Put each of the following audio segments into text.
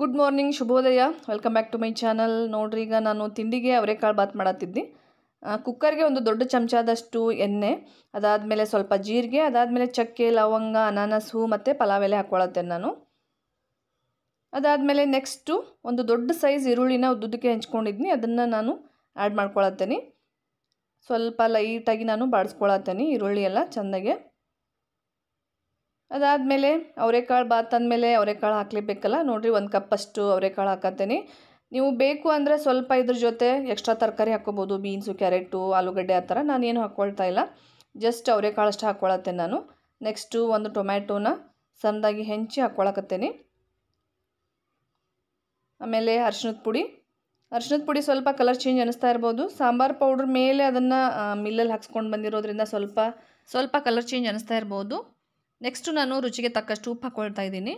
good morning ಶುಭೋದಯ welcome back to my channel ನೋಡ್ರಿ ಈಗ ನಾನು ತಿಂಡಿಗೆ ಅವರೆಕಾಳು ಬಾತ್ ಮಾಡತ್ತಿದ್ದೆ ಕುಕ್ಕರ್ಗೆ ಒಂದು ದೊಡ್ಡ ಚಮಚದಷ್ಟು ಎಣ್ಣೆ ಅದಾದಮೇಲೆ ಸ್ವಲ್ಪ ಜೀರಿಗೆ ಅದಾದಮೇಲೆ ಚಕ್ಕೆ ಲವಂಗ ಅನಾನಸು ಮತ್ತು ಪಲಾವ್ ಎಲೆ ಹಾಕ್ಕೊಳತ್ತೆ ನಾನು ಅದಾದಮೇಲೆ ನೆಕ್ಸ್ಟು ಒಂದು ದೊಡ್ಡ ಸೈಜ್ ಈರುಳ್ಳಿನ ಉದ್ದುದಕ್ಕೆ ಹೆಂಚ್ಕೊಂಡಿದ್ನಿ ಅದನ್ನು ನಾನು ಆ್ಯಡ್ ಮಾಡ್ಕೊಳತ್ತೇನೆ ಸ್ವಲ್ಪ ಲೈಟಾಗಿ ನಾನು ಬಾಡಿಸ್ಕೊಳತ್ತೇನೆ ಈರುಳ್ಳಿ ಎಲ್ಲ ಚೆಂದಾಗೆ ಅದಾದಮೇಲೆ ಅವರೆಕಾಳು ಬಾತ್ ಅಂದಮೇಲೆ ಅವರೆಕಾಳು ಹಾಕ್ಲೇಬೇಕಲ್ಲ ನೋಡಿರಿ ಒಂದು ಕಪ್ಪಷ್ಟು ಅವರೆಕಾಳು ಹಾಕತ್ತೇನೆ ನೀವು ಬೇಕು ಅಂದರೆ ಸ್ವಲ್ಪ ಇದ್ರ ಜೊತೆ ಎಕ್ಸ್ಟ್ರಾ ತರಕಾರಿ ಹಾಕ್ಕೋಬೋದು ಬೀನ್ಸು ಕ್ಯಾರೆಟು ಆಲೂಗಡ್ಡೆ ಆ ಥರ ನಾನೇನು ಹಾಕ್ಕೊಳ್ತಾ ಇಲ್ಲ ಜಸ್ಟ್ ಅವರೆಕಾಳು ಅಷ್ಟು ಹಾಕ್ಕೊಳತ್ತೇನೆ ನಾನು ನೆಕ್ಸ್ಟು ಒಂದು ಟೊಮ್ಯಾಟೋನ ಸಣ್ಣದಾಗಿ ಹೆಂಚಿ ಹಾಕ್ಕೊಳಕತ್ತೇನೆ ಆಮೇಲೆ ಅರ್ಶಿನದ ಪುಡಿ ಅರ್ಶಿಣದ ಪುಡಿ ಸ್ವಲ್ಪ ಕಲರ್ ಚೇಂಜ್ ಅನಿಸ್ತಾ ಇರ್ಬೋದು ಸಾಂಬಾರು ಪೌಡ್ರ್ ಮೇಲೆ ಅದನ್ನು ಮಿಲ್ಲಲ್ಲಿ ಹಾಕ್ಸ್ಕೊಂಡು ಬಂದಿರೋದ್ರಿಂದ ಸ್ವಲ್ಪ ಸ್ವಲ್ಪ ಕಲರ್ ಚೇಂಜ್ ಅನಿಸ್ತಾ ಇರ್ಬೋದು ನೆಕ್ಸ್ಟು ನಾನು ರುಚಿಗೆ ತಕ್ಕಷ್ಟು ಉಪ್ಪು ಹಾಕ್ಕೊಳ್ತಾ ಇದ್ದೀನಿ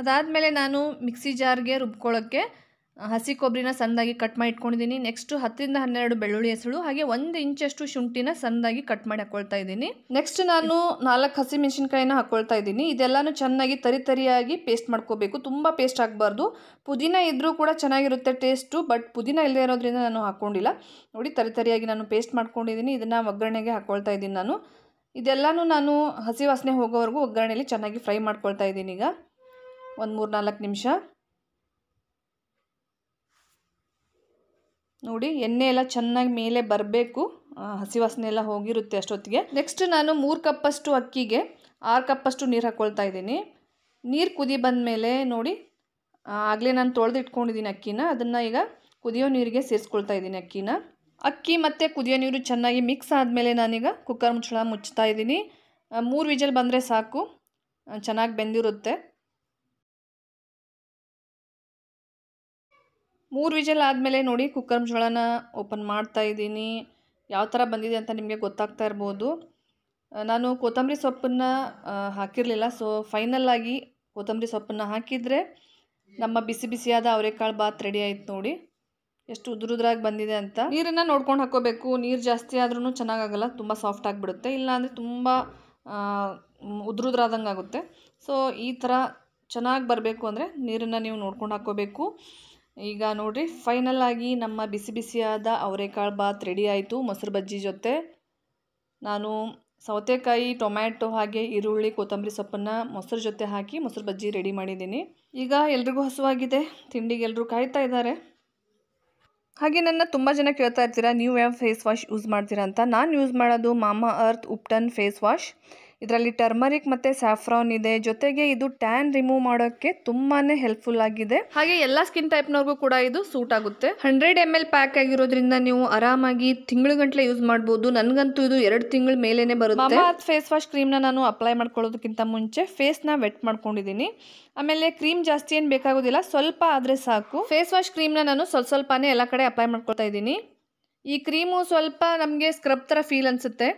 ಅದಾದಮೇಲೆ ನಾನು ಮಿಕ್ಸಿ ಜಾರ್ಗೆ ರುಬ್ಕೊಳ್ಳೋಕ್ಕೆ ಹಸಿ ಕೊಬ್ಬರಿನ ಸಣ್ಣದಾಗಿ ಕಟ್ ಮಾಡಿ ಇಟ್ಕೊಂಡಿದ್ದೀನಿ ನೆಕ್ಸ್ಟ್ ಹತ್ತರಿಂದ ಹನ್ನೆರಡು ಬೆಳ್ಳುಳ್ಳಿ ಹೆಸಳು ಹಾಗೆ ಒಂದು ಇಂಚಷ್ಟು ಶುಂಠಿನ ಸಣ್ಣದಾಗಿ ಕಟ್ ಮಾಡಿ ಹಾಕೊಳ್ತಾ ಇದ್ದೀನಿ ನೆಕ್ಸ್ಟ್ ನಾನು ನಾಲ್ಕು ಹಸಿ ಮೆಣಸಿನ್ಕಾಯಿನ ಹಾಕ್ಕೊಳ್ತಾ ಇದ್ದೀನಿ ಇದೆಲ್ಲಾನು ಚೆನ್ನಾಗಿ ತರಿ ತರಿಯಾಗಿ ಪೇಸ್ಟ್ ಮಾಡ್ಕೋಬೇಕು ತುಂಬ ಪೇಸ್ಟ್ ಆಗಬಾರ್ದು ಪುದೀನ ಇದ್ದರೂ ಕೂಡ ಚೆನ್ನಾಗಿರುತ್ತೆ ಟೇಸ್ಟು ಬಟ್ ಪುದೀನ ಇಲ್ಲದೆ ಇರೋದ್ರಿಂದ ನಾನು ಹಾಕ್ಕೊಂಡಿಲ್ಲ ನೋಡಿ ತರಿ ತರಿಯಾಗಿ ನಾನು ಪೇಸ್ಟ್ ಮಾಡ್ಕೊಂಡಿದ್ದೀನಿ ಇದನ್ನು ಒಗ್ಗರಣೆಗೆ ಹಾಕ್ಕೊಳ್ತಾ ಇದ್ದೀನಿ ನಾನು ಇದೆಲ್ಲನೂ ನಾನು ಹಸಿ ವಾಸನೆ ಹೋಗೋವರೆಗೂ ಒಗ್ಗರಣೆಯಲ್ಲಿ ಚೆನ್ನಾಗಿ ಫ್ರೈ ಮಾಡ್ಕೊಳ್ತಾ ಇದ್ದೀನಿ ಈಗ ಒಂದು ಮೂರು ನಾಲ್ಕು ನಿಮಿಷ ನೋಡಿ ಎಣ್ಣೆ ಎಲ್ಲ ಚೆನ್ನಾಗಿ ಮೇಲೆ ಬರಬೇಕು ಹಸಿ ವಾಸನೆ ಎಲ್ಲ ಹೋಗಿರುತ್ತೆ ಅಷ್ಟೊತ್ತಿಗೆ ನೆಕ್ಸ್ಟ್ ನಾನು ಮೂರು ಕಪ್ಪಷ್ಟು ಅಕ್ಕಿಗೆ ಆರು ಕಪ್ಪಷ್ಟು ನೀರು ಹಾಕ್ಕೊಳ್ತಾ ಇದ್ದೀನಿ ನೀರು ಕುದಿ ಬಂದಮೇಲೆ ನೋಡಿ ಆಗಲೇ ನಾನು ತೊಳೆದು ಇಟ್ಕೊಂಡಿದ್ದೀನಿ ಅಕ್ಕಿನ ಅದನ್ನು ಈಗ ಕುದಿಯೋ ನೀರಿಗೆ ಸೇರಿಸ್ಕೊಳ್ತಾ ಇದ್ದೀನಿ ಅಕ್ಕಿನ ಅಕ್ಕಿ ಮತ್ತು ಕುದಿಯೋ ನೀರು ಚೆನ್ನಾಗಿ ಮಿಕ್ಸ್ ಆದಮೇಲೆ ನಾನೀಗ ಕುಕ್ಕರ್ ಮುಚ್ಚಳ ಮುಚ್ತಾ ಇದ್ದೀನಿ ಮೂರು ವಿಜಲ್ ಬಂದರೆ ಸಾಕು ಚೆನ್ನಾಗಿ ಬೆಂದಿರುತ್ತೆ ಮೂರು ವಿಜಲ್ ಆದಮೇಲೆ ನೋಡಿ ಕುಕ್ಕರ್ ಜೋಳನ ಓಪನ್ ಮಾಡ್ತಾ ಇದ್ದೀನಿ ಯಾವ ಥರ ಬಂದಿದೆ ಅಂತ ನಿಮಗೆ ಗೊತ್ತಾಗ್ತಾ ಇರ್ಬೋದು ನಾನು ಕೊತ್ತಂಬರಿ ಸೊಪ್ಪನ್ನು ಹಾಕಿರಲಿಲ್ಲ ಸೊ ಫೈನಲ್ ಆಗಿ ಕೊತ್ತಂಬರಿ ಸೊಪ್ಪನ್ನು ಹಾಕಿದರೆ ನಮ್ಮ ಬಿಸಿ ಬಿಸಿಯಾದ ಅವರೆಕಾಳು ಬಾತ್ ರೆಡಿ ಆಯಿತು ನೋಡಿ ಎಷ್ಟು ಉದುರುದ್ರಾಗಿ ಬಂದಿದೆ ಅಂತ ನೀರನ್ನು ನೋಡ್ಕೊಂಡು ಹಾಕೋಬೇಕು ನೀರು ಜಾಸ್ತಿ ಆದ್ರೂ ಚೆನ್ನಾಗಾಗಲ್ಲ ತುಂಬ ಸಾಫ್ಟ್ ಆಗಿಬಿಡುತ್ತೆ ಇಲ್ಲಾಂದರೆ ತುಂಬ ಉದುರುದ್ರಾದಂಗೆ ಆಗುತ್ತೆ ಸೊ ಈ ಥರ ಚೆನ್ನಾಗಿ ಬರಬೇಕು ಅಂದರೆ ನೀರನ್ನು ನೀವು ನೋಡ್ಕೊಂಡು ಹಾಕೋಬೇಕು ಈಗ ನೋಡಿರಿ ಫೈನಲ್ ಆಗಿ ನಮ್ಮ ಬಿಸಿ ಬಿಸಿಯಾದ ಅವರೆಕಾಳು ಬಾತ್ ರೆಡಿ ಆಯಿತು ಮೊಸರು ಬಜ್ಜಿ ಜೊತೆ ನಾನು ಸೌತೆಕಾಯಿ ಟೊಮ್ಯಾಟೊ ಹಾಗೆ ಈರುಳ್ಳಿ ಕೊತ್ತಂಬರಿ ಸೊಪ್ಪನ್ನು ಮೊಸರು ಜೊತೆ ಹಾಕಿ ಮೊಸರು ಬಜ್ಜಿ ರೆಡಿ ಮಾಡಿದ್ದೀನಿ ಈಗ ಎಲ್ರಿಗೂ ಹಸುವಾಗಿದೆ ತಿಂಡಿಗೆ ಎಲ್ಲರೂ ಕಾಯ್ತಾ ಇದ್ದಾರೆ ಹಾಗೆ ನನ್ನ ತುಂಬ ಜನ ಕೇಳ್ತಾ ಇರ್ತೀರಾ ನೀವು ಯಾವ ಫೇಸ್ ವಾಶ್ ಯೂಸ್ ಮಾಡ್ತೀರಾ ಅಂತ ನಾನು ಯೂಸ್ ಮಾಡೋದು Mamaearth ubtan face wash ಇದರಲ್ಲಿ ಟರ್ಮರಿಕ್ ಮತ್ತು ಸ್ಯಾಫ್ರಾನ್ ಇದೆ ಜೊತೆಗೆ ಇದು ಟ್ಯಾನ್ ರಿಮೂವ್ ಮಾಡೋಕ್ಕೆ ತುಂಬಾ ಹೆಲ್ಪ್ಫುಲ್ ಆಗಿದೆ ಹಾಗೆ ಎಲ್ಲ ಸ್ಕಿನ್ ಟೈಪ್ನವ್ರಿಗೂ ಕೂಡ ಇದು ಸೂಟ್ ಆಗುತ್ತೆ ಹಂಡ್ರೆಡ್ ಎಮ್ ಎಲ್ ಪ್ಯಾಕ್ ಆಗಿರೋದ್ರಿಂದ ನೀವು ಆರಾಮಾಗಿ ತಿಂಗಳು ಯೂಸ್ ಮಾಡಬಹುದು ನನಗಂತೂ ಇದು ಎರಡು ತಿಂಗಳ ಮೇಲೇ ಬರುತ್ತೆ ಫೇಸ್ ವಾಶ್ ಕ್ರೀಮ್ನ ನಾನು ಅಪ್ಲೈ ಮಾಡ್ಕೊಳ್ಳೋದಕ್ಕಿಂತ ಮುಂಚೆ ನ ವೆಟ್ ಮಾಡ್ಕೊಂಡಿದ್ದೀನಿ ಆಮೇಲೆ ಕ್ರೀಮ್ ಜಾಸ್ತಿ ಏನು ಬೇಕಾಗೋದಿಲ್ಲ ಸ್ವಲ್ಪ ಆದರೆ ಸಾಕು ಫೇಸ್ ವಾಶ್ ಕ್ರೀಮ್ನ ನಾನು ಸ್ವಲ್ಪ ಸ್ವಲ್ಪನೇ ಎಲ್ಲ ಕಡೆ ಅಪ್ಲೈ ಮಾಡ್ಕೊಳ್ತಾ ಇದ್ದೀನಿ ಈ ಕ್ರೀಮು ಸ್ವಲ್ಪ ನಮಗೆ ಸ್ಕ್ರಬ್ ಥರ ಫೀಲ್ ಅನ್ಸುತ್ತೆ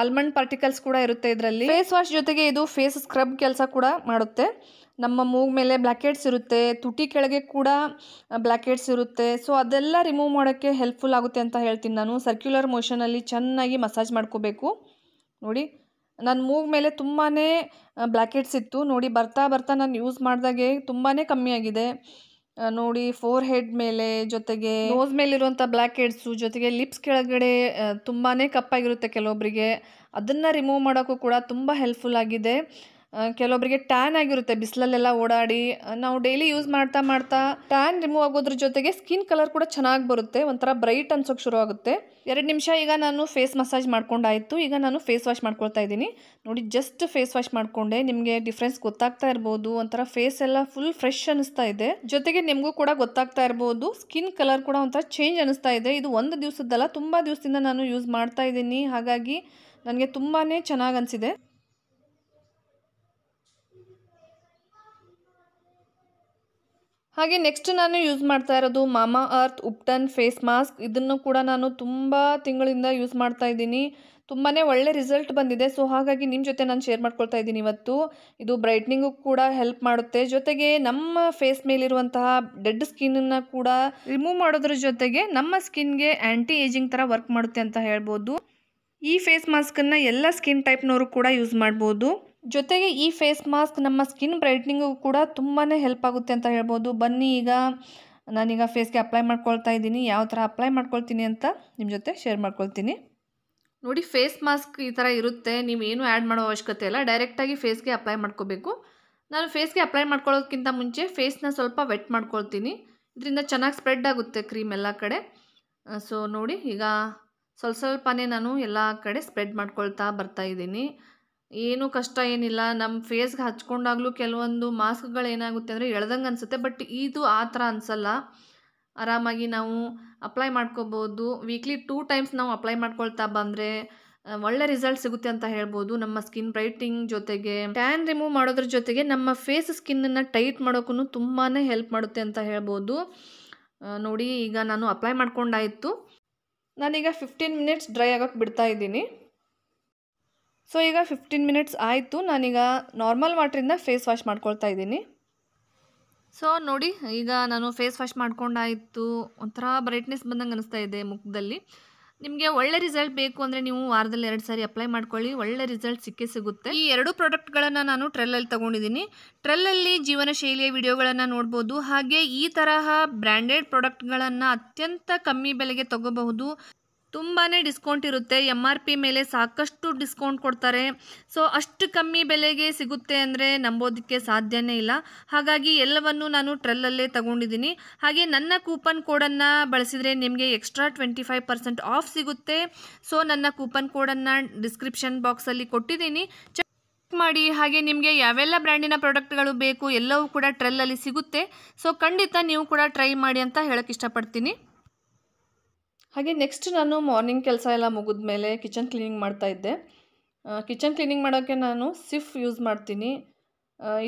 ಆಲ್ಮಂಡ್ ಪಾರ್ಟಿಕಲ್ಸ್ ಕೂಡ ಇರುತ್ತೆ ಇದರಲ್ಲಿ ಫೇಸ್ ವಾಶ್ ಜೊತೆಗೆ ಇದು ಫೇಸ್ ಸ್ಕ್ರಬ್ ಕೆಲಸ ಕೂಡ ಮಾಡುತ್ತೆ ನಮ್ಮ ಮೂಗ್ ಮೇಲೆ ಬ್ಲ್ಯಾಕೆಟ್ಸ್ ಇರುತ್ತೆ ತುಟಿ ಕೆಳಗೆ ಕೂಡ ಬ್ಲ್ಯಾಕೆಟ್ಸ್ ಇರುತ್ತೆ ಸೊ ಅದೆಲ್ಲ ರಿಮೂವ್ ಮಾಡೋಕ್ಕೆ ಹೆಲ್ಪ್ಫುಲ್ ಆಗುತ್ತೆ ಅಂತ ಹೇಳ್ತೀನಿ ನಾನು ಸರ್ಕ್ಯುಲರ್ ಮೋಷನಲ್ಲಿ ಚೆನ್ನಾಗಿ ಮಸಾಜ್ ಮಾಡ್ಕೋಬೇಕು ನೋಡಿ ನನ್ನ ಮೂಗ್ ಮೇಲೆ ತುಂಬಾ ಬ್ಲ್ಯಾಕೆಟ್ಸ್ ಇತ್ತು ನೋಡಿ ಬರ್ತಾ ಬರ್ತಾ ನಾನು ಯೂಸ್ ಮಾಡಿದಾಗೆ ತುಂಬಾ ಕಮ್ಮಿಯಾಗಿದೆ ನೋಡಿ ಫೋರ್ ಹೆಡ್ ಮೇಲೆ ಜೊತೆಗೆ ನೋಸ್ ಇರುವಂತಹ ಬ್ಲ್ಯಾಕ್ ಹೆಡ್ಸು ಜೊತೆಗೆ ಲಿಪ್ಸ್ ಕೆಳಗಡೆ ತುಂಬಾ ಕಪ್ಪಾಗಿರುತ್ತೆ ಕೆಲವೊಬ್ಬರಿಗೆ ಅದನ್ನ ರಿಮೂವ್ ಮಾಡೋಕ್ಕೂ ಕೂಡ ತುಂಬ ಹೆಲ್ಪ್ಫುಲ್ ಆಗಿದೆ ಕೆಲವೊಬ್ಬರಿಗೆ ಟ್ಯಾನ್ ಆಗಿರುತ್ತೆ ಬಿಸಿಲಲ್ಲೆಲ್ಲ ಓಡಾಡಿ ನಾವು ಡೈಲಿ ಯೂಸ್ ಮಾಡ್ತಾ ಮಾಡ್ತಾ ಟ್ಯಾನ್ ರಿಮೂವ್ ಆಗೋದ್ರ ಜೊತೆಗೆ ಸ್ಕಿನ್ ಕಲರ್ ಕೂಡ ಚೆನ್ನಾಗಿ ಬರುತ್ತೆ ಒಂಥರ ಬ್ರೈಟ್ ಅನ್ಸೋಕೆ ಶುರು ಆಗುತ್ತೆ ಎರಡು ನಿಮಿಷ ಈಗ ನಾನು ಫೇಸ್ ಮಸಾಜ್ ಮಾಡ್ಕೊಂಡಾಯಿತು ಈಗ ನಾನು ಫೇಸ್ ವಾಶ್ ಮಾಡ್ಕೊಳ್ತಾ ಇದ್ದೀನಿ ನೋಡಿ ಜಸ್ಟ್ ಫೇಸ್ ವಾಶ್ ಮಾಡಿಕೊಂಡೆ ನಿಮಗೆ ಡಿಫ್ರೆನ್ಸ್ ಗೊತ್ತಾಗ್ತಾ ಇರ್ಬೋದು ಒಂಥರ ಫೇಸ್ ಎಲ್ಲ ಫುಲ್ ಫ್ರೆಶ್ ಅನಿಸ್ತಾ ಇದೆ ಜೊತೆಗೆ ನಿಮಗೂ ಕೂಡ ಗೊತ್ತಾಗ್ತಾ ಇರ್ಬೋದು ಸ್ಕಿನ್ ಕಲರ್ ಕೂಡ ಒಂಥರ ಚೇಂಜ್ ಅನಿಸ್ತಾ ಇದೆ ಇದು ಒಂದು ದಿವಸದ್ದಲ್ಲ ತುಂಬ ದಿವಸದಿಂದ ನಾನು ಯೂಸ್ ಮಾಡ್ತಾ ಇದ್ದೀನಿ ಹಾಗಾಗಿ ನನಗೆ ತುಂಬಾ ಚೆನ್ನಾಗಿ ಅನಿಸಿದೆ ಹಾಗೆ ನೆಕ್ಸ್ಟ್ ನಾನು ಯೂಸ್ ಮಾಡ್ತಾ ಇರೋದು ಮಾಮಾ ಅರ್ತ್ ಉಪ್ಟನ್ ಫೇಸ್ ಮಾಸ್ಕ್ ಇದನ್ನು ಕೂಡ ನಾನು ತುಂಬ ತಿಂಗಳಿಂದ ಯೂಸ್ ಮಾಡ್ತಾ ಇದ್ದೀನಿ ತುಂಬಾ ಒಳ್ಳೆ ರಿಸಲ್ಟ್ ಬಂದಿದೆ ಸೊ ಹಾಗಾಗಿ ನಿಮ್ಮ ಜೊತೆ ನಾನು ಶೇರ್ ಮಾಡ್ಕೊಳ್ತಾ ಇದ್ದೀನಿ ಇವತ್ತು ಇದು ಬ್ರೈಟ್ನಿಂಗು ಕೂಡ ಹೆಲ್ಪ್ ಮಾಡುತ್ತೆ ಜೊತೆಗೆ ನಮ್ಮ ಫೇಸ್ ಮೇಲಿರುವಂತಹ ಡೆಡ್ ಸ್ಕಿನ್ನನ್ನು ಕೂಡ ರಿಮೂವ್ ಮಾಡೋದ್ರ ಜೊತೆಗೆ ನಮ್ಮ ಸ್ಕಿನ್ಗೆ ಆ್ಯಂಟಿ ಏಜಿಂಗ್ ಥರ ವರ್ಕ್ ಮಾಡುತ್ತೆ ಅಂತ ಹೇಳ್ಬೋದು ಈ ಫೇಸ್ ಮಾಸ್ಕನ್ನು ಎಲ್ಲ ಸ್ಕಿನ್ ಟೈಪ್ನವರು ಕೂಡ ಯೂಸ್ ಮಾಡ್ಬೋದು ಜೊತೆಗೆ ಈ ಫೇಸ್ ಮಾಸ್ಕ್ ನಮ್ಮ ಸ್ಕಿನ್ ಬ್ರೈಟ್ನಿಂಗು ಕೂಡ ತುಂಬಾ ಹೆಲ್ಪ್ ಆಗುತ್ತೆ ಅಂತ ಹೇಳ್ಬೋದು ಬನ್ನಿ ಈಗ ನಾನೀಗ ಫೇಸ್ಗೆ ಅಪ್ಲೈ ಮಾಡ್ಕೊಳ್ತಾ ಇದ್ದೀನಿ ಯಾವ ಥರ ಅಪ್ಲೈ ಮಾಡ್ಕೊಳ್ತೀನಿ ಅಂತ ನಿಮ್ಮ ಜೊತೆ ಶೇರ್ ಮಾಡ್ಕೊಳ್ತೀನಿ ನೋಡಿ ಫೇಸ್ ಮಾಸ್ಕ್ ಈ ಥರ ಇರುತ್ತೆ ನೀವೇನು ಆ್ಯಡ್ ಮಾಡೋ ಅವಶ್ಯಕತೆ ಇಲ್ಲ ಡೈರೆಕ್ಟಾಗಿ ಫೇಸ್ಗೆ ಅಪ್ಲೈ ಮಾಡ್ಕೋಬೇಕು ನಾನು ಫೇಸ್ಗೆ ಅಪ್ಲೈ ಮಾಡ್ಕೊಳ್ಳೋದಕ್ಕಿಂತ ಮುಂಚೆ ಫೇಸ್ನ ಸ್ವಲ್ಪ ವೆಟ್ ಮಾಡ್ಕೊಳ್ತೀನಿ ಇದರಿಂದ ಚೆನ್ನಾಗಿ ಸ್ಪ್ರೆಡ್ ಆಗುತ್ತೆ ಕ್ರೀಮ್ ಎಲ್ಲ ಕಡೆ ಸೊ ನೋಡಿ ಈಗ ಸ್ವಲ್ಪ ಸ್ವಲ್ಪನೇ ನಾನು ಎಲ್ಲ ಕಡೆ ಸ್ಪ್ರೆಡ್ ಮಾಡ್ಕೊಳ್ತಾ ಬರ್ತಾ ಇದ್ದೀನಿ ಏನೂ ಕಷ್ಟ ಏನಿಲ್ಲ ನಮ್ಮ ಫೇಸ್ಗೆ ಹಚ್ಕೊಂಡಾಗಲೂ ಕೆಲವೊಂದು ಮಾಸ್ಕ್ಗಳು ಏನಾಗುತ್ತೆ ಅಂದರೆ ಎಳ್ದಂಗೆ ಅನಿಸುತ್ತೆ ಬಟ್ ಇದು ಆ ಥರ ಅನಿಸಲ್ಲ ಆರಾಮಾಗಿ ನಾವು ಅಪ್ಲೈ ಮಾಡ್ಕೋಬೋದು ವೀಕ್ಲಿ ಟೂ ಟೈಮ್ಸ್ ನಾವು ಅಪ್ಲೈ ಮಾಡ್ಕೊಳ್ತಾ ಬಂದರೆ ಒಳ್ಳೆ ರಿಸಲ್ಟ್ ಸಿಗುತ್ತೆ ಅಂತ ಹೇಳ್ಬೋದು ನಮ್ಮ ಸ್ಕಿನ್ ಬ್ರೈಟಿಂಗ್ ಜೊತೆಗೆ ಟ್ಯಾನ್ ರಿಮೂವ್ ಮಾಡೋದ್ರ ಜೊತೆಗೆ ನಮ್ಮ ಫೇಸ್ ಸ್ಕಿನ್ನನ್ನು ಟೈಟ್ ಮಾಡೋಕ್ಕೂ ತುಂಬಾ ಹೆಲ್ಪ್ ಮಾಡುತ್ತೆ ಅಂತ ಹೇಳ್ಬೋದು ನೋಡಿ ಈಗ ನಾನು ಅಪ್ಲೈ ಮಾಡ್ಕೊಂಡಾಯಿತು ನಾನೀಗ ಫಿಫ್ಟೀನ್ ಮಿನಿಟ್ಸ್ ಡ್ರೈ ಆಗೋಕ್ಕೆ ಬಿಡ್ತಾ ಇದ್ದೀನಿ ಸೊ ಈಗ ಫಿಫ್ಟೀನ್ ಮಿನಿಟ್ಸ್ ಆಯಿತು ನಾನೀಗ ನಾರ್ಮಲ್ ವಾಟ್ರಿಂದ ಫೇಸ್ ವಾಶ್ ಮಾಡ್ಕೊಳ್ತಾ ಇದ್ದೀನಿ ಸೊ ನೋಡಿ ಈಗ ನಾನು ಫೇಸ್ ವಾಶ್ ಮಾಡ್ಕೊಂಡಾಯಿತು ಒಂಥರ ಬ್ರೈಟ್ನೆಸ್ ಬಂದಂಗೆ ಅನಿಸ್ತಾ ಇದೆ ಮುಖದಲ್ಲಿ ನಿಮಗೆ ಒಳ್ಳೆ ರಿಸಲ್ಟ್ ಬೇಕು ಅಂದರೆ ನೀವು ವಾರದಲ್ಲಿ ಎರಡು ಸಾರಿ ಅಪ್ಲೈ ಮಾಡ್ಕೊಳ್ಳಿ ಒಳ್ಳೆ ರಿಸಲ್ಟ್ ಸಿಕ್ಕೇ ಸಿಗುತ್ತೆ ಈ ಎರಡು ಪ್ರಾಡಕ್ಟ್ಗಳನ್ನು ನಾನು ಟ್ರೆಲ್ಲಲ್ಲಿ ತೊಗೊಂಡಿದ್ದೀನಿ ಟ್ರೆಲ್ಲಲ್ಲಿ ಜೀವನ ಶೈಲಿಯ ವಿಡಿಯೋಗಳನ್ನು ನೋಡ್ಬೋದು ಹಾಗೆ ಈ ತರಹ ಬ್ರ್ಯಾಂಡೆಡ್ ಪ್ರಾಡಕ್ಟ್ಗಳನ್ನು ಅತ್ಯಂತ ಕಮ್ಮಿ ಬೆಲೆಗೆ ತಗೋಬಹುದು ತುಂಬಾ ಡಿಸ್ಕೌಂಟ್ ಇರುತ್ತೆ ಎಮ್ ಆರ್ ಪಿ ಮೇಲೆ ಸಾಕಷ್ಟು ಡಿಸ್ಕೌಂಟ್ ಕೊಡ್ತಾರೆ ಸೊ ಅಷ್ಟು ಕಮ್ಮಿ ಬೆಲೆಗೆ ಸಿಗುತ್ತೆ ಅಂದರೆ ನಂಬೋದಕ್ಕೆ ಸಾಧ್ಯನೇ ಇಲ್ಲ ಹಾಗಾಗಿ ಎಲ್ಲವನ್ನು ನಾನು ಟ್ರೆಲ್ಲಲ್ಲೇ ತಗೊಂಡಿದ್ದೀನಿ ಹಾಗೆ ನನ್ನ ಕೂಪನ್ ಕೋಡನ್ನು ಬಳಸಿದರೆ ನಿಮಗೆ extra twenty five percent off ಸಿಗುತ್ತೆ ಸೊ ನನ್ನ ಕೂಪನ್ ಕೋಡನ್ನು ಡಿಸ್ಕ್ರಿಪ್ಷನ್ ಬಾಕ್ಸಲ್ಲಿ ಕೊಟ್ಟಿದ್ದೀನಿ ಚೆಕ್ ಮಾಡಿ ಹಾಗೆ ನಿಮಗೆ ಯಾವೆಲ್ಲ ಬ್ರ್ಯಾಂಡಿನ ಪ್ರಾಡಕ್ಟ್ಗಳು ಬೇಕು ಎಲ್ಲವೂ ಕೂಡ ಟ್ರೆಲ್ಲಲ್ಲಿ ಸಿಗುತ್ತೆ ಸೊ ಖಂಡಿತ ನೀವು ಕೂಡ ಟ್ರೈ ಮಾಡಿ ಅಂತ ಹೇಳಕ್ಕೆ ಇಷ್ಟಪಡ್ತೀನಿ ಹಾಗೆ ನೆಕ್ಸ್ಟ್ ನಾನು ಮಾರ್ನಿಂಗ್ ಕೆಲಸ ಎಲ್ಲ ಮುಗಿದ ಮೇಲೆ ಕಿಚನ್ ಕ್ಲೀನಿಂಗ್ ಮಾಡ್ತಾ ಇದ್ದೆ ಕಿಚನ್ ಕ್ಲೀನಿಂಗ್ ಮಾಡೋಕ್ಕೆ ನಾನು ಸಿಫ್ ಯೂಸ್ ಮಾಡ್ತೀನಿ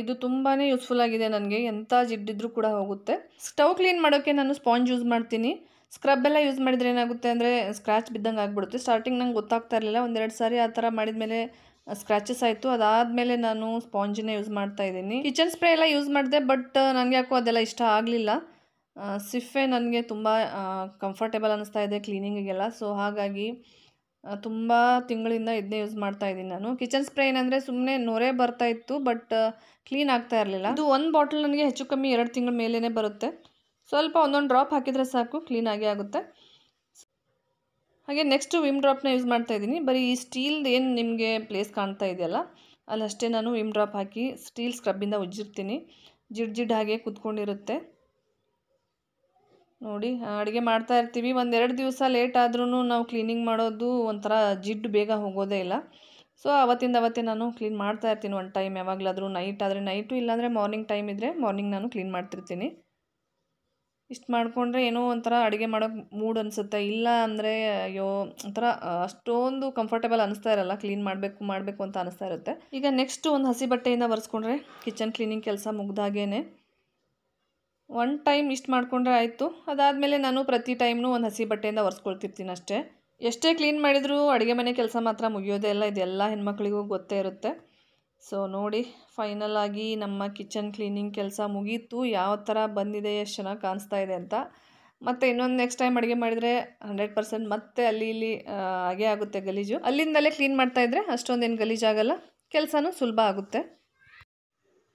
ಇದು ತುಂಬಾ ಯೂಸ್ಫುಲ್ ಆಗಿದೆ ನನಗೆ ಎಂಥ ಜಿಡ್ಡಿದ್ರೂ ಕೂಡ ಹೋಗುತ್ತೆ ಸ್ಟವ್ ಕ್ಲೀನ್ ಮಾಡೋಕ್ಕೆ ನಾನು ಸ್ಪಾಂಜ್ ಯೂಸ್ ಮಾಡ್ತೀನಿ ಸ್ಕ್ರಬ್ ಎಲ್ಲ ಯೂಸ್ ಮಾಡಿದರೆ ಏನಾಗುತ್ತೆ ಅಂದರೆ ಸ್ಕ್ರ್ಯಾಚ್ ಬಿದ್ದಂಗೆ ಆಗ್ಬಿಡುತ್ತೆ ಸ್ಟಾರ್ಟಿಂಗ್ ನಂಗೆ ಗೊತ್ತಾಗ್ತಾ ಇರಲಿಲ್ಲ ಒಂದೆರಡು ಸಾರಿ ಆ ಥರ ಮೇಲೆ ಸ್ಕ್ರ್ಯಾಚಸ್ ಆಯಿತು ಅದಾದಮೇಲೆ ನಾನು ಸ್ಪಾಂಜನ್ನೇ ಯೂಸ್ ಮಾಡ್ತಾ ಇದ್ದೀನಿ ಕಿಚನ್ ಸ್ಪ್ರೇ ಎಲ್ಲ ಯೂಸ್ ಮಾಡಿದೆ ಬಟ್ ನನಗೆ ಯಾಕೋ ಅದೆಲ್ಲ ಇಷ್ಟ ಆಗಲಿಲ್ಲ ಸಿಫೆ ನನಗೆ ತುಂಬ ಕಂಫರ್ಟೇಬಲ್ ಅನ್ನಿಸ್ತಾ ಇದೆ ಕ್ಲೀನಿಂಗಿಗೆಲ್ಲ ಸೊ ಹಾಗಾಗಿ ತುಂಬ ತಿಂಗಳಿಂದ ಇದನ್ನೇ ಯೂಸ್ ಮಾಡ್ತಾ ಇದ್ದೀನಿ ನಾನು ಕಿಚನ್ ಸ್ಪ್ರೇ ಏನಂದರೆ ಸುಮ್ಮನೆ ನೊರೆ ಬರ್ತಾ ಇತ್ತು ಬಟ್ ಕ್ಲೀನ್ ಆಗ್ತಾ ಇರಲಿಲ್ಲ ಇದು ಒಂದು ಬಾಟಲ್ ನನಗೆ ಹೆಚ್ಚು ಕಮ್ಮಿ ಎರಡು ತಿಂಗಳ ಮೇಲೇ ಬರುತ್ತೆ ಸ್ವಲ್ಪ ಒಂದೊಂದು ಡ್ರಾಪ್ ಹಾಕಿದರೆ ಸಾಕು ಕ್ಲೀನಾಗಿ ಆಗುತ್ತೆ ಹಾಗೆ ನೆಕ್ಸ್ಟು ವಿಮ್ ಡ್ರಾಪ್ನ ಯೂಸ್ ಮಾಡ್ತಾ ಇದ್ದೀನಿ ಬರೀ ಈ ಸ್ಟೀಲ್ದು ಏನು ನಿಮಗೆ ಪ್ಲೇಸ್ ಕಾಣ್ತಾ ಇದೆಯಲ್ಲ ಅಲ್ಲಷ್ಟೇ ನಾನು ವಿಮ್ ಡ್ರಾಪ್ ಹಾಕಿ ಸ್ಟೀಲ್ ಸ್ಕ್ರಬ್ಬಿಂದ ಉಜ್ಜಿರ್ತೀನಿ ಜಿಡ್ ಜಿಡ್ ಹಾಗೆ ಕೂತ್ಕೊಂಡಿರುತ್ತೆ ನೋಡಿ ಅಡುಗೆ ಮಾಡ್ತಾ ಇರ್ತೀವಿ ಒಂದೆರಡು ದಿವಸ ಲೇಟ್ ಆದ್ರೂ ನಾವು ಕ್ಲೀನಿಂಗ್ ಮಾಡೋದು ಒಂಥರ ಜಿಡ್ಡು ಬೇಗ ಹೋಗೋದೇ ಇಲ್ಲ ಸೊ ಅವತ್ತಿಂದ ಅವತ್ತೇ ನಾನು ಕ್ಲೀನ್ ಮಾಡ್ತಾ ಇರ್ತೀನಿ ಒನ್ ಟೈಮ್ ಯಾವಾಗಲಾದರೂ ನೈಟ್ ಆದರೆ ನೈಟು ಇಲ್ಲಾಂದರೆ ಮಾರ್ನಿಂಗ್ ಟೈಮ್ ಇದ್ದರೆ ಮಾರ್ನಿಂಗ್ ನಾನು ಕ್ಲೀನ್ ಮಾಡ್ತಿರ್ತೀನಿ ಇಷ್ಟು ಮಾಡಿಕೊಂಡ್ರೆ ಏನೋ ಒಂಥರ ಅಡುಗೆ ಮಾಡೋಕ್ಕೆ ಮೂಡ್ ಅನಿಸುತ್ತೆ ಇಲ್ಲ ಅಂದರೆ ಅಯ್ಯೋ ಒಂಥರ ಅಷ್ಟೊಂದು ಕಂಫರ್ಟೇಬಲ್ ಅನಿಸ್ತಾ ಇರಲ್ಲ ಕ್ಲೀನ್ ಮಾಡಬೇಕು ಮಾಡಬೇಕು ಅಂತ ಅನಿಸ್ತಾ ಇರುತ್ತೆ ಈಗ ನೆಕ್ಸ್ಟ್ ಒಂದು ಹಸಿ ಬಟ್ಟೆಯಿಂದ ಒರೆಸ್ಕೊಂಡ್ರೆ ಕಿಚನ್ ಕ್ಲೀನಿಂಗ್ ಕೆಲಸ ಮುಗ್ದಾಗೇ ಒನ್ ಟೈಮ್ ಇಷ್ಟು ಮಾಡಿಕೊಂಡ್ರೆ ಆಯಿತು ಅದಾದಮೇಲೆ ನಾನು ಪ್ರತಿ ಟೈಮ್ನೂ ಒಂದು ಹಸಿ ಬಟ್ಟೆಯಿಂದ ಒರೆಸ್ಕೊಳ್ತಿರ್ತೀನಿ ಅಷ್ಟೇ ಎಷ್ಟೇ ಕ್ಲೀನ್ ಮಾಡಿದರೂ ಅಡುಗೆ ಮನೆ ಕೆಲಸ ಮಾತ್ರ ಮುಗಿಯೋದೇ ಇಲ್ಲ ಇದೆಲ್ಲ ಹೆಣ್ಮಕ್ಳಿಗೂ ಗೊತ್ತೇ ಇರುತ್ತೆ ಸೊ ನೋಡಿ ಫೈನಲ್ ಆಗಿ ನಮ್ಮ ಕಿಚನ್ ಕ್ಲೀನಿಂಗ್ ಕೆಲಸ ಮುಗೀತು ಯಾವ ಥರ ಬಂದಿದೆ ಎಷ್ಟು ಚೆನ್ನಾಗಿ ಕಾಣಿಸ್ತಾ ಇದೆ ಅಂತ ಮತ್ತು ಇನ್ನೊಂದು ನೆಕ್ಸ್ಟ್ ಟೈಮ್ ಅಡುಗೆ ಮಾಡಿದರೆ ಹಂಡ್ರೆಡ್ ಪರ್ಸೆಂಟ್ ಮತ್ತೆ ಅಲ್ಲಿ ಇಲ್ಲಿ ಹಾಗೆ ಆಗುತ್ತೆ ಗಲೀಜು ಅಲ್ಲಿಂದಲೇ ಕ್ಲೀನ್ ಮಾಡ್ತಾಯಿದ್ರೆ ಅಷ್ಟೊಂದೇನು ಗಲೀಜಾಗಲ್ಲ ಕೆಲಸನೂ ಸುಲಭ ಆಗುತ್ತೆ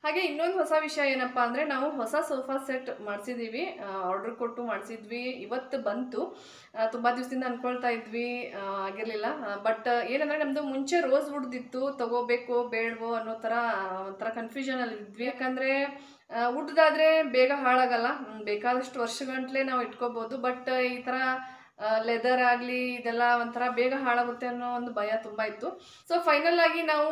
ಹಾಗೆ ಇನ್ನೊಂದು ಹೊಸ ವಿಷಯ ಏನಪ್ಪ ಅಂದರೆ ನಾವು ಹೊಸ ಸೋಫಾ ಸೆಟ್ ಮಾಡಿಸಿದ್ದೀವಿ ಆರ್ಡರ್ ಕೊಟ್ಟು ಮಾಡಿಸಿದ್ವಿ ಇವತ್ತು ಬಂತು ತುಂಬ ದಿವಸದಿಂದ ಅಂದ್ಕೊಳ್ತಾ ಇದ್ವಿ ಆಗಿರಲಿಲ್ಲ ಬಟ್ ಏನಂದರೆ ನಮ್ಮದು ಮುಂಚೆ ರೋಸ್ ಉಡ್ದಿತ್ತು ತಗೋಬೇಕು ಬೇಡವೋ ಅನ್ನೋ ಥರ ಒಂಥರ ಕನ್ಫ್ಯೂಷನಲ್ಲಿ ಇದ್ವಿ ಯಾಕಂದರೆ ಉಡ್ದಾದರೆ ಬೇಗ ಹಾಳಾಗಲ್ಲ ಬೇಕಾದಷ್ಟು ವರ್ಷಗಂಟಲೆ ನಾವು ಇಟ್ಕೋಬೋದು ಬಟ್ ಈ ಥರ ಲೆದರ್ ಆಗಲಿ ಇದೆಲ್ಲ ಒಂಥರ ಬೇಗ ಹಾಳಾಗುತ್ತೆ ಅನ್ನೋ ಒಂದು ಭಯ ತುಂಬ ಇತ್ತು ಸೊ ಫೈನಲ್ ಆಗಿ ನಾವು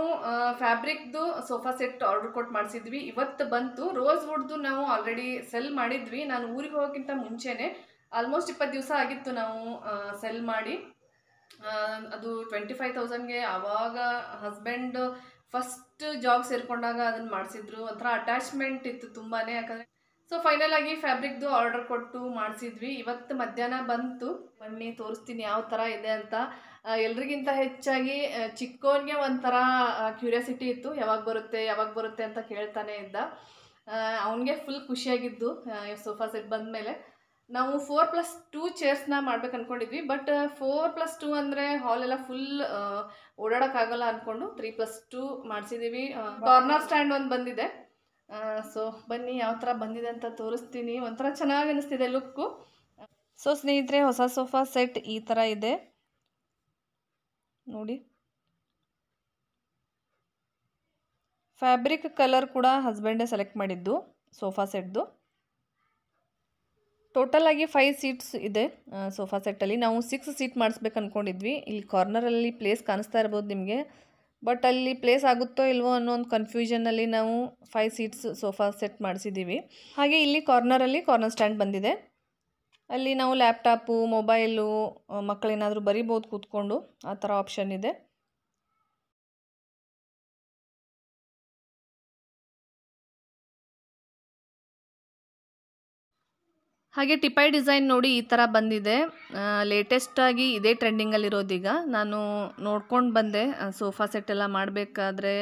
ಫ್ಯಾಬ್ರಿಕ್ದು ಸೋಫಾ ಸೆಟ್ ಆರ್ಡರ್ ಕೊಟ್ಟು ಮಾಡಿಸಿದ್ವಿ ಇವತ್ತು ಬಂತು ರೋಸ್ ವುಡ್ದು ನಾವು ಆಲ್ರೆಡಿ ಸೆಲ್ ಮಾಡಿದ್ವಿ ನಾನು ಊರಿಗೆ ಹೋಗೋಕ್ಕಿಂತ ಮುಂಚೆನೆ ಆಲ್ಮೋಸ್ಟ್ ಇಪ್ಪತ್ತು ದಿವಸ ಆಗಿತ್ತು ನಾವು ಸೆಲ್ ಮಾಡಿ ಅದು ಟ್ವೆಂಟಿ ಫೈವ್ ತೌಸಂಡ್ಗೆ ಆವಾಗ ಹಸ್ಬೆಂಡ್ ಫಸ್ಟ್ ಜಾಬ್ ಸೇರಿಕೊಂಡಾಗ ಅದನ್ನು ಮಾಡಿಸಿದ್ರು ಒಂಥರ ಅಟ್ಯಾಚ್ಮೆಂಟ್ ಇತ್ತು ತುಂಬಾ ಯಾಕಂದರೆ ಸೊ ಫೈನಲ್ ಆಗಿ ಫ್ಯಾಬ್ರಿಕ್ದು ಆರ್ಡರ್ ಕೊಟ್ಟು ಮಾಡಿಸಿದ್ವಿ ಇವತ್ತು ಮಧ್ಯಾಹ್ನ ಬಂತು ಬನ್ನಿ ತೋರಿಸ್ತೀನಿ ಯಾವ ಥರ ಇದೆ ಅಂತ ಎಲ್ರಿಗಿಂತ ಹೆಚ್ಚಾಗಿ ಚಿಕ್ಕವನ್ಗೆ ಒಂಥರ ಕ್ಯೂರಿಯಾಸಿಟಿ ಇತ್ತು ಯಾವಾಗ ಬರುತ್ತೆ ಯಾವಾಗ ಬರುತ್ತೆ ಅಂತ ಕೇಳ್ತಾನೆ ಇದ್ದ ಅವನಿಗೆ ಫುಲ್ ಖುಷಿಯಾಗಿದ್ದು ಸೋಫಾ ಸೆಟ್ ಬಂದ ಮೇಲೆ ನಾವು ಫೋರ್ ಪ್ಲಸ್ ಟೂ ಚೇರ್ಸ್ನ ಮಾಡ್ಬೇಕು ಅಂದ್ಕೊಂಡಿದ್ವಿ ಬಟ್ ಫೋರ್ ಪ್ಲಸ್ ಟೂ ಅಂದರೆ ಹಾಲೆಲ್ಲ ಫುಲ್ ಓಡಾಡೋಕ್ಕಾಗಲ್ಲ ಅಂದ್ಕೊಂಡು ತ್ರೀ ಪ್ಲಸ್ ಟೂ ಮಾಡಿಸಿದ್ದೀವಿ ಕಾರ್ನರ್ ಸ್ಟ್ಯಾಂಡ್ ಒಂದು ಬಂದಿದೆ ಸೊ ಬನ್ನಿ ಯಾವ ಥರ ಬಂದಿದೆ ಅಂತ ತೋರಿಸ್ತೀನಿ ಒಂಥರ ಚೆನ್ನಾಗಿ ಅನಿಸ್ತಿದೆ ಲುಕ್ಕು ಸೊ ಸ್ನೇಹಿತರೆ ಹೊಸ ಸೋಫಾ ಸೆಟ್ ಈ ಥರ ಇದೆ ನೋಡಿ ಫ್ಯಾಬ್ರಿಕ್ ಕಲರ್ ಕೂಡ ಹಸ್ಬೆಂಡೇ ಸೆಲೆಕ್ಟ್ ಮಾಡಿದ್ದು ಸೋಫಾ ಸೆಟ್ದು ಟೋಟಲ್ ಆಗಿ ಫೈವ್ ಸೀಟ್ಸ್ ಇದೆ ಸೋಫಾ ಸೆಟ್ಟಲ್ಲಿ ನಾವು ಸಿಕ್ಸ್ ಸೀಟ್ ಮಾಡಿಸ್ಬೇಕು ಅಂದ್ಕೊಂಡಿದ್ವಿ ಇಲ್ಲಿ ಕಾರ್ನರಲ್ಲಿ ಪ್ಲೇಸ್ ಕಾಣಿಸ್ತಾ ಇರ್ಬೋದು ನಿಮಗೆ ಬಟ್ ಅಲ್ಲಿ ಪ್ಲೇಸ್ ಆಗುತ್ತೋ ಇಲ್ವೋ ಅನ್ನೋ ಒಂದು ಕನ್ಫ್ಯೂಷನಲ್ಲಿ ನಾವು ಫೈವ್ ಸೀಟ್ಸ್ ಸೋಫಾ ಸೆಟ್ ಮಾಡಿಸಿದ್ದೀವಿ ಹಾಗೆ ಇಲ್ಲಿ ಕಾರ್ನರಲ್ಲಿ ಕಾರ್ನರ್ ಸ್ಟ್ಯಾಂಡ್ ಬಂದಿದೆ ಅಲ್ಲಿ ನಾವು ಲ್ಯಾಪ್ಟಾಪು ಮೊಬೈಲು ಮಕ್ಕಳೇನಾದರೂ ಬರಿಬೋದು ಕೂತ್ಕೊಂಡು ಆ ಥರ ಆಪ್ಷನ್ ಇದೆ ಹಾಗೆ ಟಿಪಾಯಿ ಡಿಸೈನ್ ನೋಡಿ ಈ ಥರ ಬಂದಿದೆ ಲೇಟೆಸ್ಟಾಗಿ ಇದೇ ಟ್ರೆಂಡಿಂಗಲ್ಲಿರೋದೀಗ ನಾನು ನೋಡ್ಕೊಂಡು ಬಂದೆ ಸೋಫಾ ಸೆಟ್ ಎಲ್ಲ ಮಾಡಬೇಕಾದ್ರೆ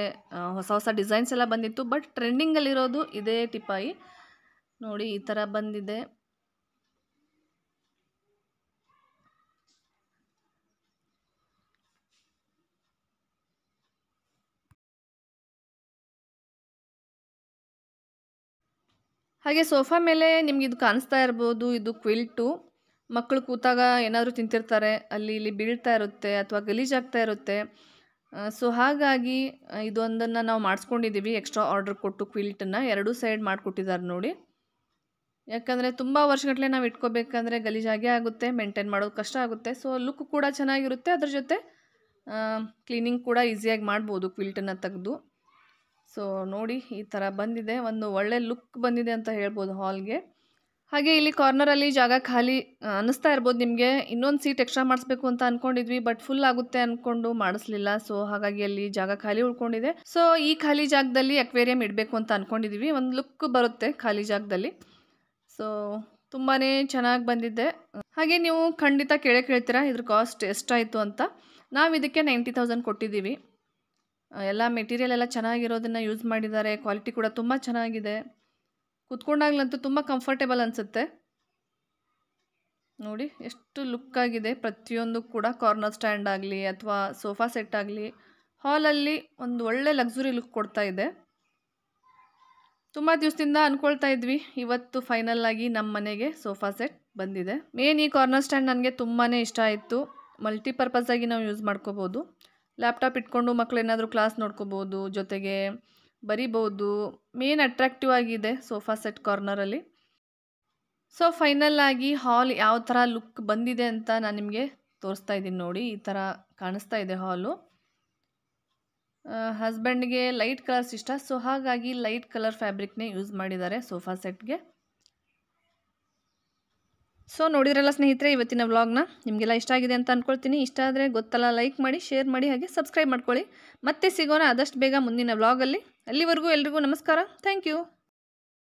ಹೊಸ ಹೊಸ ಡಿಸೈನ್ಸ್ ಎಲ್ಲ ಬಂದಿತ್ತು ಬಟ್ ಟ್ರೆಂಡಿಂಗಲ್ಲಿರೋದು ಇದೇ ಟಿಪಾಯಿ ನೋಡಿ ಈ ಥರ ಬಂದಿದೆ ಹಾಗೆ ಸೋಫಾ ಮೇಲೆ ನಿಮ್ಗೆ ಇದು ಕಾಣಿಸ್ತಾ ಇರ್ಬೋದು ಇದು ಕ್ವಿಲ್ಟು ಮಕ್ಕಳು ಕೂತಾಗ ಏನಾದರೂ ತಿಂತಿರ್ತಾರೆ ಅಲ್ಲಿ ಇಲ್ಲಿ ಬೀಳ್ತಾ ಇರುತ್ತೆ ಅಥವಾ ಗಲೀಜಾಗ್ತಾ ಇರುತ್ತೆ ಸೊ ಹಾಗಾಗಿ ಇದೊಂದನ್ನು ನಾವು ಮಾಡಿಸ್ಕೊಂಡಿದ್ದೀವಿ ಎಕ್ಸ್ಟ್ರಾ ಆರ್ಡರ್ ಕೊಟ್ಟು ಕ್ವಿಲ್ಟನ್ನು ಎರಡೂ ಸೈಡ್ ಮಾಡಿಕೊಟ್ಟಿದ್ದಾರೆ ನೋಡಿ ಯಾಕಂದರೆ ತುಂಬ ವರ್ಷಗಟ್ಟಲೆ ನಾವು ಇಟ್ಕೋಬೇಕಂದ್ರೆ ಗಲೀಜಾಗೇ ಆಗುತ್ತೆ ಮೇಂಟೈನ್ ಮಾಡೋದು ಕಷ್ಟ ಆಗುತ್ತೆ ಸೊ ಲುಕ್ ಕೂಡ ಚೆನ್ನಾಗಿರುತ್ತೆ ಅದ್ರ ಜೊತೆ ಕ್ಲೀನಿಂಗ್ ಕೂಡ ಈಸಿಯಾಗಿ ಮಾಡ್ಬೋದು ಕ್ವಿಲ್ಟನ್ನು ತೆಗೆದು ಸೊ ನೋಡಿ ಈ ಥರ ಬಂದಿದೆ ಒಂದು ಒಳ್ಳೆ ಲುಕ್ ಬಂದಿದೆ ಅಂತ ಹೇಳ್ಬೋದು ಹಾಲ್ಗೆ ಹಾಗೆ ಇಲ್ಲಿ ಕಾರ್ನರಲ್ಲಿ ಜಾಗ ಖಾಲಿ ಅನ್ನಿಸ್ತಾ ಇರ್ಬೋದು ನಿಮಗೆ ಇನ್ನೊಂದು ಸೀಟ್ ಎಕ್ಸ್ಟ್ರಾ ಮಾಡಿಸ್ಬೇಕು ಅಂತ ಅಂದ್ಕೊಂಡಿದ್ವಿ ಬಟ್ ಫುಲ್ ಆಗುತ್ತೆ ಅಂದ್ಕೊಂಡು ಮಾಡಿಸ್ಲಿಲ್ಲ ಸೊ ಹಾಗಾಗಿ ಅಲ್ಲಿ ಜಾಗ ಖಾಲಿ ಉಳ್ಕೊಂಡಿದೆ ಸೊ ಈ ಖಾಲಿ ಜಾಗದಲ್ಲಿ ಅಕ್ವೇರಿಯಂ ಇಡಬೇಕು ಅಂತ ಅಂದ್ಕೊಂಡಿದ್ವಿ ಒಂದು ಲುಕ್ ಬರುತ್ತೆ ಖಾಲಿ ಜಾಗದಲ್ಲಿ ಸೊ ತುಂಬಾ ಚೆನ್ನಾಗಿ ಬಂದಿದೆ ಹಾಗೆ ನೀವು ಖಂಡಿತ ಕೇಳೇ ಕೇಳ್ತೀರಾ ಇದ್ರ ಕಾಸ್ಟ್ ಎಷ್ಟಾಯಿತು ಅಂತ ನಾವು ಇದಕ್ಕೆ ನೈಂಟಿ ತೌಸಂಡ್ ಕೊಟ್ಟಿದ್ದೀವಿ ಎಲ್ಲ ಮೆಟೀರಿಯಲ್ ಎಲ್ಲ ಚೆನ್ನಾಗಿರೋದನ್ನು ಯೂಸ್ ಮಾಡಿದ್ದಾರೆ ಕ್ವಾಲಿಟಿ ಕೂಡ ತುಂಬ ಚೆನ್ನಾಗಿದೆ ಕುತ್ಕೊಂಡಾಗ್ಲಂತೂ ತುಂಬ ಕಂಫರ್ಟೇಬಲ್ ಅನಿಸುತ್ತೆ ನೋಡಿ ಎಷ್ಟು ಲುಕ್ಕಾಗಿದೆ ಪ್ರತಿಯೊಂದು ಕೂಡ ಕಾರ್ನರ್ ಸ್ಟ್ಯಾಂಡ್ ಆಗಲಿ ಅಥವಾ ಸೋಫಾ ಸೆಟ್ ಆಗಲಿ ಹಾಲಲ್ಲಿ ಒಂದು ಒಳ್ಳೆ ಲಕ್ಸುರಿ ಲುಕ್ ಕೊಡ್ತಾ ಇದೆ ತುಂಬ ದಿವಸದಿಂದ ಅಂದ್ಕೊಳ್ತಾ ಇದ್ವಿ ಇವತ್ತು ಫೈನಲ್ ಆಗಿ ನಮ್ಮ ಮನೆಗೆ ಸೋಫಾ ಸೆಟ್ ಬಂದಿದೆ ಮೇನ್ ಈ ಕಾರ್ನರ್ ಸ್ಟ್ಯಾಂಡ್ ನನಗೆ ತುಂಬಾ ಇಷ್ಟ ಆಯಿತು ಮಲ್ಟಿಪರ್ಪಸ್ ಆಗಿ ನಾವು ಯೂಸ್ ಮಾಡ್ಕೋಬೋದು ಲ್ಯಾಪ್ಟಾಪ್ ಇಟ್ಕೊಂಡು ಮಕ್ಕಳು ಏನಾದರೂ ಕ್ಲಾಸ್ ನೋಡ್ಕೋಬೋದು ಜೊತೆಗೆ ಬರಿಬೋದು ಮೇನ್ ಅಟ್ರಾಕ್ಟಿವ್ ಆಗಿದೆ ಸೋಫಾ ಸೆಟ್ ಕಾರ್ನರಲ್ಲಿ ಸೊ ಫೈನಲ್ ಆಗಿ ಹಾಲ್ ಯಾವ ಥರ ಲುಕ್ ಬಂದಿದೆ ಅಂತ ನಾನು ನಿಮಗೆ ತೋರಿಸ್ತಾ ಇದ್ದೀನಿ ನೋಡಿ ಈ ಥರ ಕಾಣಿಸ್ತಾ ಇದೆ ಹಾಲು ಹಸ್ಬೆಂಡ್ಗೆ ಲೈಟ್ ಕಲರ್ಸ್ ಇಷ್ಟ ಸೊ ಹಾಗಾಗಿ ಲೈಟ್ ಕಲರ್ ಫ್ಯಾಬ್ರಿಕ್ನೇ ಯೂಸ್ ಮಾಡಿದ್ದಾರೆ ಸೋಫಾ ಸೆಟ್ಗೆ ಸೊ ನೋಡಿದ್ರಲ್ಲ ಸ್ನೇಹಿತರೆ ಇವತ್ತಿನ ವ್ಲಾಗ್ನ ನಿಮಗೆಲ್ಲ ಇಷ್ಟ ಆಗಿದೆ ಅಂತ ಅಂದ್ಕೊಳ್ತೀನಿ ಇಷ್ಟ ಆದರೆ ಗೊತ್ತಲ್ಲ ಲೈಕ್ ಮಾಡಿ ಶೇರ್ ಮಾಡಿ ಹಾಗೆ ಸಬ್ಸ್ಕ್ರೈಬ್ ಮಾಡ್ಕೊಳ್ಳಿ ಮತ್ತೆ ಸಿಗೋಣ ಆದಷ್ಟು ಬೇಗ ಮುಂದಿನ ವ್ಲಾಗಲ್ಲಿ ಅಲ್ಲಿವರೆಗೂ ಎಲ್ರಿಗೂ ನಮಸ್ಕಾರ ಥ್ಯಾಂಕ್ ಯು